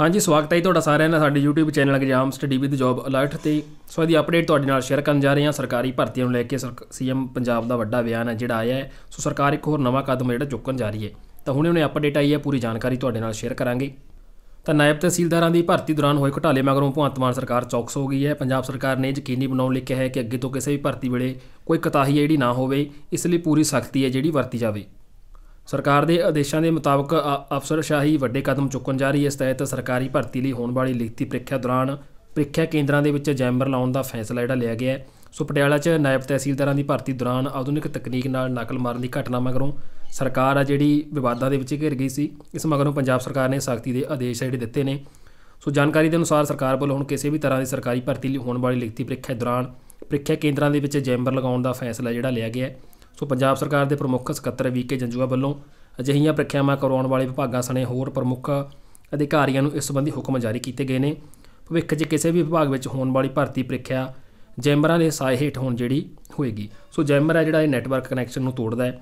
ਹਾਂਜੀ ਸਵਾਗਤ ਹੈ ਤੁਹਾਡਾ ਸਾਰਿਆਂ ਦਾ ਸਾਡੇ YouTube channel exam study with job alert ਤੇ ਸੋ ਇਹਦੀ ਅਪਡੇਟ ਤੁਹਾਡੇ ਨਾਲ ਸ਼ੇਅਰ ਕਰਨ ਜਾ ਰਹੇ ਹਾਂ ਸਰਕਾਰੀ ਭਰਤੀਆਂ ਨੂੰ ਲੈ ਕੇ ਸੀਐਮ ਪੰਜਾਬ ਦਾ ਵੱਡਾ ਬਿਆਨ ਹੈ ਜਿਹੜਾ ਆਇਆ ਹੈ ਸੋ ਸਰਕਾਰ ਇੱਕ ਹੋਰ ਨਵਾਂ ਕਦਮ ਜਿਹੜਾ ਚੁੱਕਣ ਜਾ ਰਹੀ ਹੈ ਤਾਂ ਹੁਣੇ ਉਹਨੇ ਅਪਡੇਟ ਆਈ ਹੈ ਪੂਰੀ ਜਾਣਕਾਰੀ ਤੁਹਾਡੇ ਨਾਲ ਸ਼ੇਅਰ ਕਰਾਂਗੇ ਤਾਂ ਨਾਇਬ ਤਹਿਸੀਲਦਾਰਾਂ ਦੀ ਭਰਤੀ ਦੌਰਾਨ ਹੋਏ ਘੁਟਾਲੇ ਮਗਰੋਂ ਭਗਵੰਤ ਮਾਨ ਸਰਕਾਰ ਚੌਕਸ ਹੋ ਗਈ ਹੈ ਪੰਜਾਬ ਸਰਕਾਰ ਨੇ ਯਕੀਨੀ ਬਣਾਉਣ ਲਈ ਕਿਹਾ ਹੈ ਕਿ ਅੱਗੇ ਤੋਂ ਕਿਸੇ ਵੀ ਭਰਤੀ ਵੇਲੇ ਕੋਈ ਕਤਾਹੀ ਜਿਹੜੀ ਨਾ ਹੋਵੇ ਇਸ ਲਈ ਪੂਰੀ ਸਖਤੀ ਹੈ ਜਿਹੜੀ ਵਰਤੀ ਜਾਵੇ ਸਰਕਾਰ ਦੇ ਆਦੇਸ਼ਾਂ ਦੇ ਮੁਤਾਬਕ ਅਫਸਰਸ਼ਾਹੀ ਵੱਡੇ ਕਦਮ ਚੁੱਕਣ ਜਾ ਰਹੀ ਹੈ ਇਸ ਤਹਿਤ ਸਰਕਾਰੀ ਭਰਤੀ ਲਈ ਹੋਣ ਵਾਲੀ ਲਿਖਤੀ ਪ੍ਰੀਖਿਆ ਦੌਰਾਨ ਪ੍ਰੀਖਿਆ ਕੇਂਦਰਾਂ ਦੇ ਵਿੱਚ ਜੈਮਰ ਲਾਉਣ ਦਾ ਫੈਸਲਾ ਜਿਹੜਾ ਲਿਆ ਗਿਆ ਹੈ ਸੋ ਪਟਿਆਲਾ 'ਚ ਨਾਇਬ ਤਹਿਸੀਲਦਾਰਾਂ ਦੀ ਭਰਤੀ ਦੌਰਾਨ ਆਧੁਨਿਕ ਤਕਨੀਕ ਨਾਲ ਨਕਲ ਮਾਰਨ ਦੀ ਘਟਨਾ ਮਗਰੋਂ ਸਰਕਾਰ ਆ ਜਿਹੜੀ ਵਿਵਾਦਾਂ ਦੇ ਵਿੱਚ ਘਿਰ ਗਈ ਸੀ ਇਸ ਮਗਰੋਂ ਪੰਜਾਬ ਸਰਕਾਰ ਨੇ ਸਖਤੀ ਦੇ ਆਦੇਸ਼ ਜਿਹੜੇ ਦਿੱਤੇ ਨੇ ਸੋ ਜਾਣਕਾਰੀ ਦੇ ਅਨੁਸਾਰ ਸਰਕਾਰ ਵੱਲੋਂ ਹੁਣ ਕਿਸੇ ਵੀ ਤਰ੍ਹਾਂ ਦੀ ਸਰਕਾਰੀ ਭਰਤੀ ਲਈ ਹੋਣ ਵਾਲੀ ਲਿਖਤੀ ਪ੍ਰੀਖਿਆ ਦੌਰਾਨ ਪ੍ਰੀਖਿਆ ਕੇਂਦਰਾਂ ਦੇ ਵਿੱਚ ਜੈਮਰ ਲਗਾਉਣ ਦਾ ਫੈਸਲਾ ਜਿਹੜਾ ਲਿਆ ਗਿਆ ਹੈ ਸੋ ਪੰਜਾਬ ਸਰਕਾਰ ਦੇ ਪ੍ਰਮੁੱਖ ਸਕੱਤਰ ਵੀ ਕੇ ਜੰਜੂਆ ਵੱਲੋਂ ਅਜਿਹੀਆਂ ਪ੍ਰੀਖਿਆਵਾਂ ਕਰਾਉਣ ਵਾਲੇ ਵਿਭਾਗਾਂ ਸਣੇ ਹੋਰ ਪ੍ਰਮੁੱਖ ਅਧਿਕਾਰੀਆਂ ਨੂੰ ਇਸ ਸੰਬੰਧੀ ਹੁਕਮ ਜਾਰੀ ਕੀਤੇ ਗਏ ਨੇ ਭਵਿੱਖ 'ਚ ਕਿਸੇ ਵੀ ਵਿਭਾਗ ਵਿੱਚ ਹੋਣ ਵਾਲੀ ਭਰਤੀ ਪ੍ਰੀਖਿਆ ਜੈਮਰਾਂ ਦੇ ਸਾਏ ਹੇਠ ਹੋਣ ਜਿਹੜੀ ਹੋਏਗੀ ਸੋ ਜੈਮਰ ਹੈ ਜਿਹੜਾ ਇਹ ਨੈਟਵਰਕ ਕਨੈਕਸ਼ਨ ਨੂੰ ਤੋੜਦਾ ਹੈ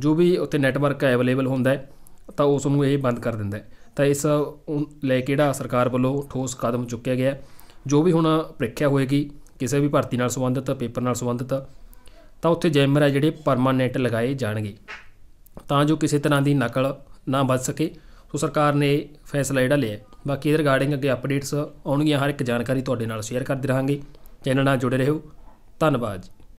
ਜੋ ਵੀ ਉੱਤੇ ਨੈਟਵਰਕ ਅਵੇਲੇਬਲ ਹੁੰਦਾ ਹੈ ਤਾਂ ਉਸ ਨੂੰ ਇਹ ਬੰਦ ਕਰ ਦਿੰਦਾ ਹੈ ਤਾਂ ਇਸ ਲੈ ਕੇ ਜਿਹੜਾ ਸਰਕਾਰ ਵੱਲੋਂ ਠੋਸ ਕਦਮ ਚੁੱਕਿਆ ਗਿਆ ਜੋ ਵੀ ਹੁਣ ਪ੍ਰੀਖਿਆ ਹੋਏਗੀ ਕਿਸੇ ਵੀ ਭਰਤੀ ਨਾਲ ਸੰਬੰਧਿਤ ਪੇਪਰ ਨਾਲ ਸੰਬੰਧਿਤ ਤਾਂ ਉੱਥੇ ਜੈਮਰ ਆ ਜਿਹੜੇ ਪਰਮਾਨੈਂਟ ਲਗਾਏ ਜਾਣਗੇ ਤਾਂ ਜੋ ਕਿਸੇ ਤਰ੍ਹਾਂ ਦੀ ਨਕਲ ਨਾ ਵੱਜ ਸਕੇ ਸੋ ਸਰਕਾਰ ਨੇ ਫੈਸਲਾ ਜਿਹੜਾ ਲਿਆ ਬਾਕੀ ਇਹਦੇ ਰਿਗਾਰਡਿੰਗ ਅੱਗੇ ਅਪਡੇਟਸ ਆਉਣਗੀਆਂ ਹਰ ਇੱਕ ਜਾਣਕਾਰੀ ਤੁਹਾਡੇ ਨਾਲ ਸ਼ੇਅਰ ਕਰਦੇ ਰਹਾਂਗੇ ਚੈਨਲ ਨਾਲ ਜੁੜੇ ਰਹੋ ਧੰਨਵਾਦ